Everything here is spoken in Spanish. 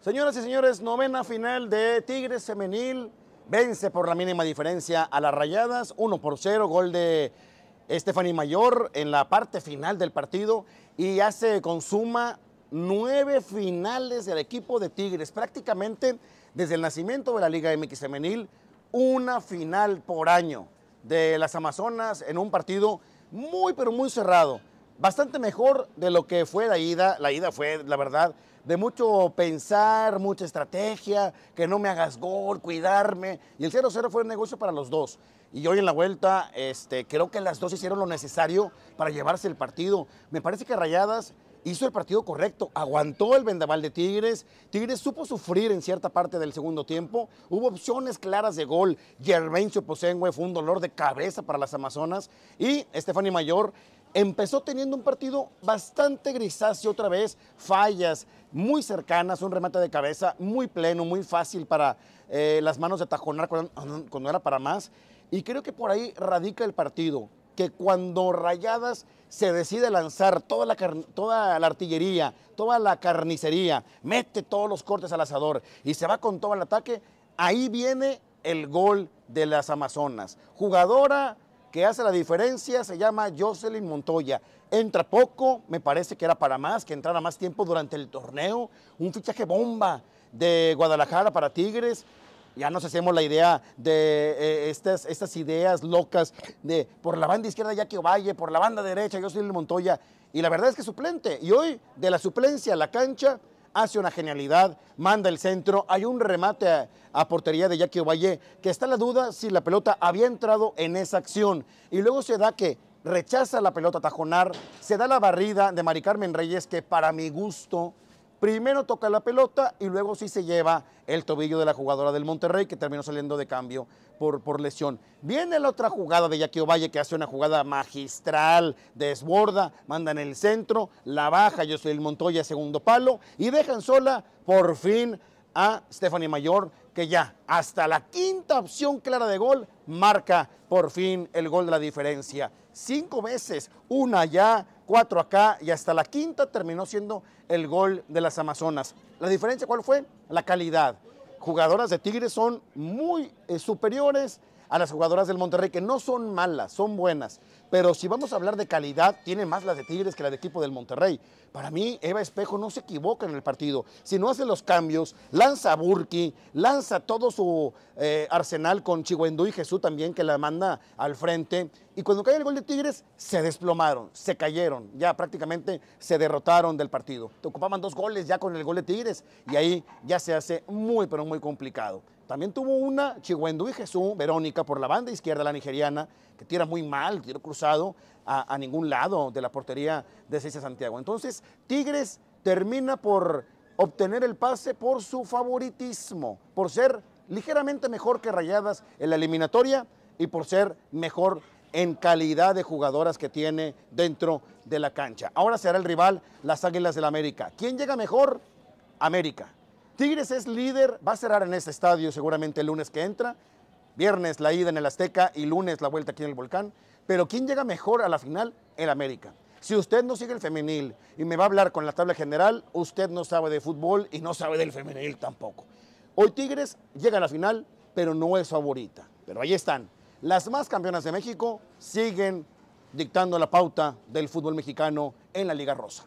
Señoras y señores, novena final de Tigres Femenil. Vence por la mínima diferencia a las Rayadas, 1 por 0, gol de Stephanie Mayor en la parte final del partido y ya se consuma nueve finales del equipo de Tigres, prácticamente desde el nacimiento de la Liga MX Femenil, una final por año de las Amazonas en un partido muy pero muy cerrado bastante mejor de lo que fue la ida. La ida fue, la verdad, de mucho pensar, mucha estrategia, que no me hagas gol, cuidarme. Y el 0-0 fue un negocio para los dos. Y hoy en la vuelta, este, creo que las dos hicieron lo necesario para llevarse el partido. Me parece que Rayadas hizo el partido correcto, aguantó el vendaval de Tigres, Tigres supo sufrir en cierta parte del segundo tiempo, hubo opciones claras de gol, Germain Choposengue fue un dolor de cabeza para las Amazonas y Stephanie Mayor empezó teniendo un partido bastante grisáceo otra vez, fallas muy cercanas, un remate de cabeza muy pleno, muy fácil para eh, las manos de Tajonar cuando era para más y creo que por ahí radica el partido que cuando Rayadas se decide lanzar toda la, toda la artillería, toda la carnicería, mete todos los cortes al asador y se va con todo el ataque, ahí viene el gol de las Amazonas. Jugadora que hace la diferencia se llama Jocelyn Montoya. Entra poco, me parece que era para más, que entrara más tiempo durante el torneo. Un fichaje bomba de Guadalajara para Tigres ya nos hacemos la idea de eh, estas, estas ideas locas de por la banda izquierda Jackie Ovalle, por la banda derecha yo soy el Montoya. Y la verdad es que suplente. Y hoy, de la suplencia a la cancha, hace una genialidad, manda el centro, hay un remate a, portería de Jackie Ovalle, que está la duda si la pelota había entrado en esa acción. Y luego se da que rechaza la pelota a tajonar, se da la barrida de Mari Carmen Reyes, que para mi gusto Primero toca la pelota y luego sí se lleva el tobillo de la jugadora del Monterrey que terminó saliendo de cambio por, por lesión. Viene la otra jugada de Jackie Valle, que hace una jugada magistral, desborda, manda en el centro, la baja yo el Montoya segundo palo y dejan sola por fin a Stephanie Mayor que ya hasta la quinta opción clara de gol marca por fin el gol de la diferencia. Cinco veces, una allá, cuatro acá y hasta la quinta terminó siendo el gol de las Amazonas. ¿La diferencia cuál fue? La calidad. Jugadoras de Tigres son muy eh, superiores, a las jugadoras del Monterrey, que no son malas, son buenas. Pero si vamos a hablar de calidad, tiene más las de Tigres que la de equipo del Monterrey. Para mí, Eva Espejo no se equivoca en el partido. Si no hace los cambios, lanza a Burki, lanza todo su eh, arsenal con Chihuendú y Jesús también, que la manda al frente. Y cuando cae el gol de Tigres, se desplomaron, se cayeron, ya prácticamente se derrotaron del partido. Te ocupaban dos goles ya con el gol de Tigres y ahí ya se hace muy, pero muy complicado. También tuvo una Chihuendu y Jesús, Verónica, por la banda izquierda, la nigeriana, que tira muy mal, tiro cruzado a, a ningún lado de la portería de César Santiago. Entonces, Tigres termina por obtener el pase por su favoritismo, por ser ligeramente mejor que Rayadas en la eliminatoria y por ser mejor en calidad de jugadoras que tiene dentro de la cancha. Ahora será el rival las Águilas del América. ¿Quién llega mejor? América. Tigres es líder, va a cerrar en este estadio seguramente el lunes que entra, viernes la ida en el Azteca y lunes la vuelta aquí en el Volcán, pero ¿quién llega mejor a la final? El América. Si usted no sigue el femenil y me va a hablar con la tabla general, usted no sabe de fútbol y no sabe del femenil tampoco. Hoy Tigres llega a la final, pero no es favorita. Pero ahí están. Las más campeonas de México siguen dictando la pauta del fútbol mexicano en la Liga Rosa.